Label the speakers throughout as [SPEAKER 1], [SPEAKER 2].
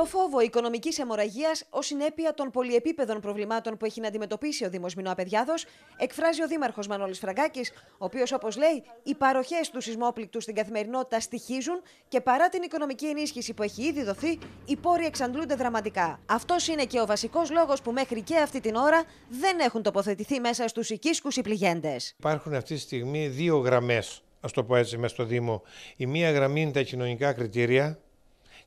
[SPEAKER 1] Το φόβο οικονομικής αιμορραγίας ως συνέπεια των πολυεπίπεδων προβλημάτων που έχει να αντιμετωπίσει ο Δήμος Μινώα Παιδιάδος εκφράζει ο Δήμαρχος Μανώλης Φραγκάκης, ο οποίος, όπως λέει, οι παροχές του σεισμόπληκτου στην καθημερινότητα στοιχίζουν και παρά την οικονομική ενίσχυση που έχει ήδη δοθεί, οι πόροι εξαντλούνται δραματικά. Αυτός είναι και ο βασικός λόγος που μέχρι και αυτή την ώρα δεν έχουν τοποθετηθεί μέσα στους οικίσκους οι πληγέντες.
[SPEAKER 2] Υπάρχουν αυτή τη στιγμή δύο γραμμές, ας το πω έτσι, μέσα στο Δήμο. Η μία γραμμή είναι τα κοινωνικά κριτήρια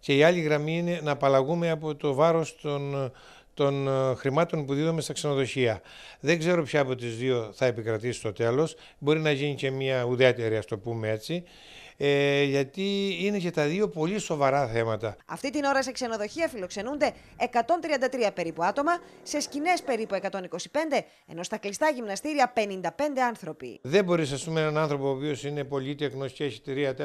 [SPEAKER 2] και η άλλη γραμμή είναι να απαλλαγούμε από το βάρος των των ε, χρημάτων που δίδουμε στα ξενοδοχεία. Δεν ξέρω ποια από τις δύο θα επικρατήσει στο τέλος. Μπορεί να γίνει και μια ουδέτερη, ας το πούμε έτσι. Ε, γιατί είναι και τα δύο πολύ σοβαρά θέματα.
[SPEAKER 1] Αυτή την ώρα σε ξενοδοχεία φιλοξενούνται 133 περίπου άτομα, σε σκηνές περίπου 125, ενώ στα κλειστά γυμναστήρια 55 άνθρωποι.
[SPEAKER 2] Δεν μπορείς ας πούμε έναν άνθρωπο ο οποίος είναι πολύτεκνος και έχει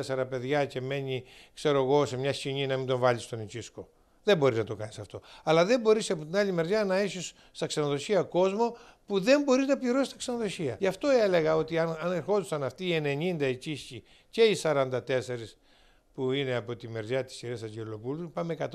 [SPEAKER 2] 3-4 παιδιά και μένει ξέρω εγώ σε μια σκηνή να μην τον βάλεις στον Ιτσίσκο. Δεν μπορείς να το κάνεις αυτό. Αλλά δεν μπορείς από την άλλη μεριά να έχεις στα ξενοδοχεία κόσμο που δεν μπορείς να πληρώσεις τα ξενοδοχεία. Γι' αυτό έλεγα ότι αν, αν ερχόντουσαν αυτοί οι 90 εκεί και οι 44 που είναι από τη μεριά της σειρά Αγγελοπούλου, πάμε 134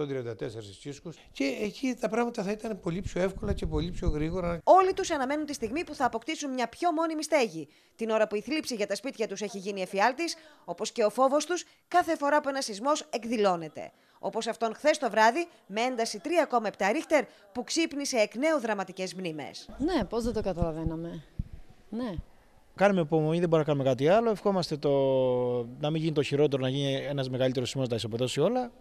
[SPEAKER 2] τσίσκου και εκεί τα πράγματα θα ήταν πολύ πιο εύκολα και πολύ πιο γρήγορα.
[SPEAKER 1] Όλοι τους αναμένουν τη στιγμή που θα αποκτήσουν μια πιο μόνιμη στέγη. Την ώρα που η θλίψη για τα σπίτια τους έχει γίνει εφιάλτης, όπως και ο φόβος τους κάθε φορά που ένα σεισμός εκδηλώνεται όπως αυτόν χθες το βράδυ με ένταση 3,7 ρίχτερ που ξύπνησε εκ νέου δραματικές μνήμες. Ναι, πώς δεν το καταλαβαίναμε. Ναι. Κάνουμε
[SPEAKER 2] υπομονή, δεν μπορούμε να κάνουμε κάτι άλλο. Ευχόμαστε το... να μην γίνει το χειρότερο, να γίνει ένας μεγαλύτερος σημείο να τα ισοπεδώσει όλα.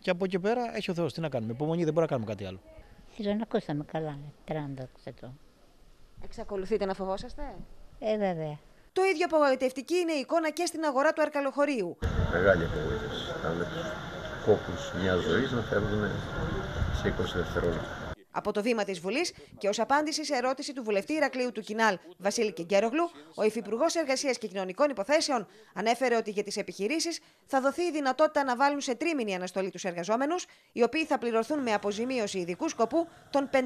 [SPEAKER 2] Και από εκεί πέρα έχει ο Θεός. Τι να κάνουμε. Υπομονή, δεν μπορούμε να κάνουμε κάτι άλλο. Δεν να ακούσαμε
[SPEAKER 1] καλά. 30%. Εξακολουθείτε να φοβόσαστε. Ε, βέβαια. Το ίδιο απογοητευτική είναι η εικόνα και στην αγορά του αρκαλοχωρίου. Μεγάλη απογοήτευση
[SPEAKER 2] κόπους μιας ζωής να φεύγουν σε 20 δευτερόλεπτα.
[SPEAKER 1] Από το βήμα της Βουλής και ως απάντηση σε ερώτηση του βουλευτή Ηρακλείου του Κινάλ Βασίλη Κεγκέρογλου, ο Υφυπουργός Εργασίας και Κοινωνικών Υποθέσεων ανέφερε ότι για τις επιχειρήσεις θα δοθεί η δυνατότητα να βάλουν σε τρίμηνη αναστολή τους εργαζόμενους, οι οποίοι θα πληρωθούν με αποζημίωση ειδικού σκοπού των 534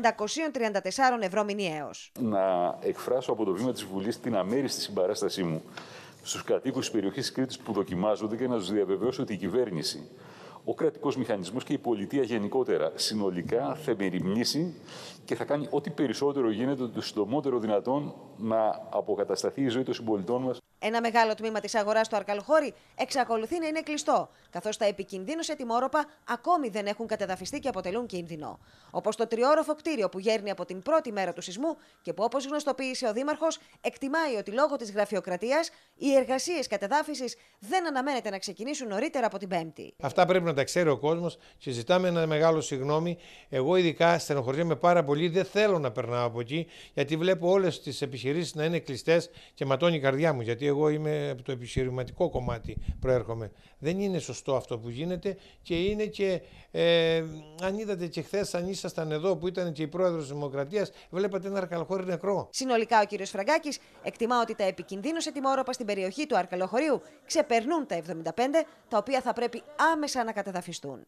[SPEAKER 1] ευρώ μηνιαίως. Να εκφράσω από το βήμα της Βουλής την αμέριστη συμπαράστασή μου στους κατοίκους της περιοχής Κρήτης που δοκιμάζονται και να τους διαβεβαιώσω ότι η κυβέρνηση ο κρατικός μηχανισμός και η πολιτεία γενικότερα συνολικά θα μεριμνήσει και θα κάνει ό,τι περισσότερο γίνεται το συντομότερο δυνατόν να αποκατασταθεί η ζωή των συμπολιτών μας ένα μεγάλο τμήμα της αγοράς του Αρκαλοχώρη εξακολουθεί να είναι κλειστό, καθώς τα σε τιμόροπα ακόμη δεν έχουν κατεδαφιστεί και αποτελούν κίνδυνο. Όπως το τριώροφο κτίριο που γέρνει από την πρώτη μέρα του σεισμού και που, όπως γνωστοποίησε ο Δήμαρχος, εκτιμάει ότι λόγω της γραφειοκρατίας οι εργασίες κατεδάφισης δεν αναμένεται να ξεκινήσουν νωρίτερα από την Πέμπτη.
[SPEAKER 2] Αυτά πρέπει να τα ξέρει ο κόσμος και ζητάμε ένα μεγάλο συγγνώμη. Εγώ ειδικά στενοχωριέμαι πάρα πολύ, δεν θέλω να περνάω από εκεί γιατί βλέπω όλες τις επιχειρήσεις να είναι κλειστές και ματώνει η καρδιά μου. Γιατί εγώ είμαι από το επιχειρηματικό κομμάτι προέρχομαι. Δεν είναι σωστό αυτό που γίνεται και είναι και, ε, αν είδατε και χθες, αν ήσασταν εδώ που ήταν και η πρόεδρος της Δημοκρατίας, βλέπατε ένα αρκαλοχώρι νεκρό.
[SPEAKER 1] Συνολικά, ο κ. Φραγκάκης εκτιμά ότι τα σε τιμόρροπα στην περιοχή του αρκαλοχωρίου ξεπερνούν τα 75, τα οποία θα πρέπει άμεσα να κατεδαφιστούν.